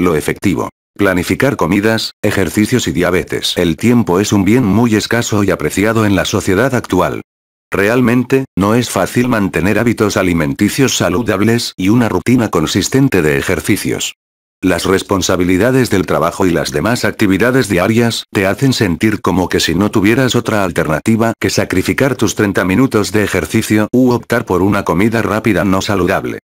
Lo efectivo. Planificar comidas, ejercicios y diabetes. El tiempo es un bien muy escaso y apreciado en la sociedad actual. Realmente, no es fácil mantener hábitos alimenticios saludables y una rutina consistente de ejercicios. Las responsabilidades del trabajo y las demás actividades diarias te hacen sentir como que si no tuvieras otra alternativa que sacrificar tus 30 minutos de ejercicio u optar por una comida rápida no saludable.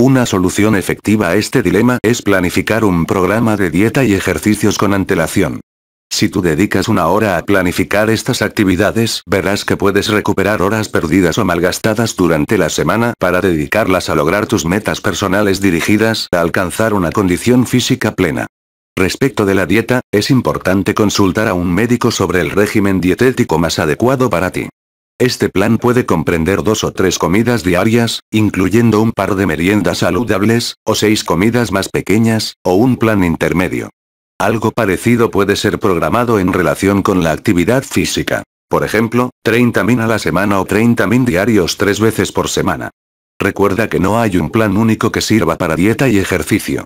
Una solución efectiva a este dilema es planificar un programa de dieta y ejercicios con antelación. Si tú dedicas una hora a planificar estas actividades, verás que puedes recuperar horas perdidas o malgastadas durante la semana para dedicarlas a lograr tus metas personales dirigidas a alcanzar una condición física plena. Respecto de la dieta, es importante consultar a un médico sobre el régimen dietético más adecuado para ti. Este plan puede comprender dos o tres comidas diarias, incluyendo un par de meriendas saludables, o seis comidas más pequeñas, o un plan intermedio. Algo parecido puede ser programado en relación con la actividad física. Por ejemplo, 30 min a la semana o 30 min diarios tres veces por semana. Recuerda que no hay un plan único que sirva para dieta y ejercicio.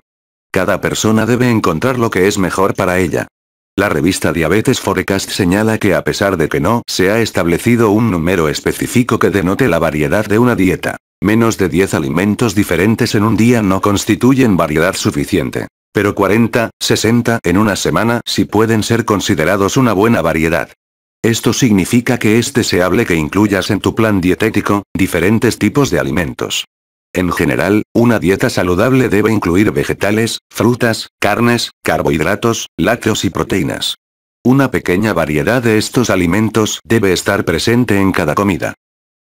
Cada persona debe encontrar lo que es mejor para ella. La revista Diabetes Forecast señala que a pesar de que no se ha establecido un número específico que denote la variedad de una dieta, menos de 10 alimentos diferentes en un día no constituyen variedad suficiente. Pero 40, 60 en una semana sí pueden ser considerados una buena variedad. Esto significa que es deseable que incluyas en tu plan dietético diferentes tipos de alimentos. En general, una dieta saludable debe incluir vegetales, frutas, carnes, carbohidratos, lácteos y proteínas. Una pequeña variedad de estos alimentos debe estar presente en cada comida.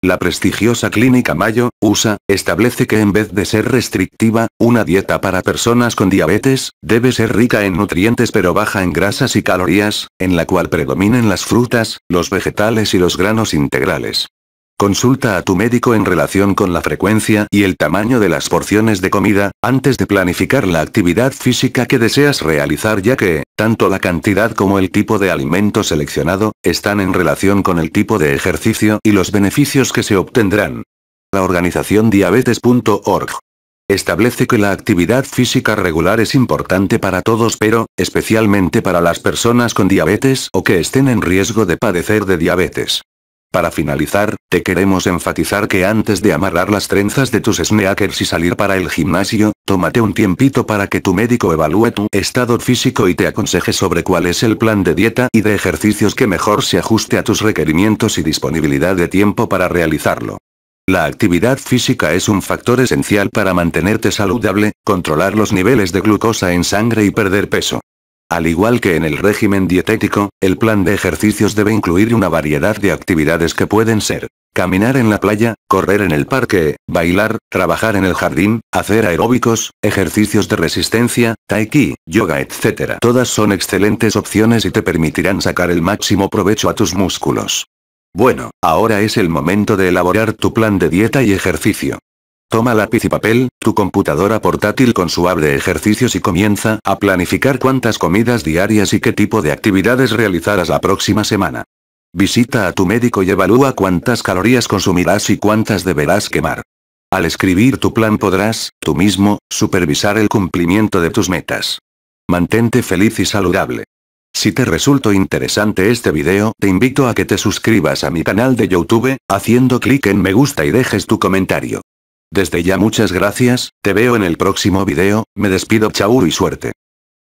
La prestigiosa clínica Mayo, USA, establece que en vez de ser restrictiva, una dieta para personas con diabetes, debe ser rica en nutrientes pero baja en grasas y calorías, en la cual predominen las frutas, los vegetales y los granos integrales. Consulta a tu médico en relación con la frecuencia y el tamaño de las porciones de comida, antes de planificar la actividad física que deseas realizar ya que, tanto la cantidad como el tipo de alimento seleccionado, están en relación con el tipo de ejercicio y los beneficios que se obtendrán. La organización diabetes.org establece que la actividad física regular es importante para todos pero, especialmente para las personas con diabetes o que estén en riesgo de padecer de diabetes. Para finalizar, te queremos enfatizar que antes de amarrar las trenzas de tus sneakers y salir para el gimnasio, tómate un tiempito para que tu médico evalúe tu estado físico y te aconseje sobre cuál es el plan de dieta y de ejercicios que mejor se ajuste a tus requerimientos y disponibilidad de tiempo para realizarlo. La actividad física es un factor esencial para mantenerte saludable, controlar los niveles de glucosa en sangre y perder peso. Al igual que en el régimen dietético, el plan de ejercicios debe incluir una variedad de actividades que pueden ser caminar en la playa, correr en el parque, bailar, trabajar en el jardín, hacer aeróbicos, ejercicios de resistencia, taiki, yoga, etc. Todas son excelentes opciones y te permitirán sacar el máximo provecho a tus músculos. Bueno, ahora es el momento de elaborar tu plan de dieta y ejercicio. Toma lápiz y papel, tu computadora portátil con su ejercicios y comienza a planificar cuántas comidas diarias y qué tipo de actividades realizarás la próxima semana. Visita a tu médico y evalúa cuántas calorías consumirás y cuántas deberás quemar. Al escribir tu plan podrás, tú mismo, supervisar el cumplimiento de tus metas. Mantente feliz y saludable. Si te resultó interesante este video, te invito a que te suscribas a mi canal de YouTube, haciendo clic en me gusta y dejes tu comentario. Desde ya muchas gracias, te veo en el próximo video, me despido chau y suerte.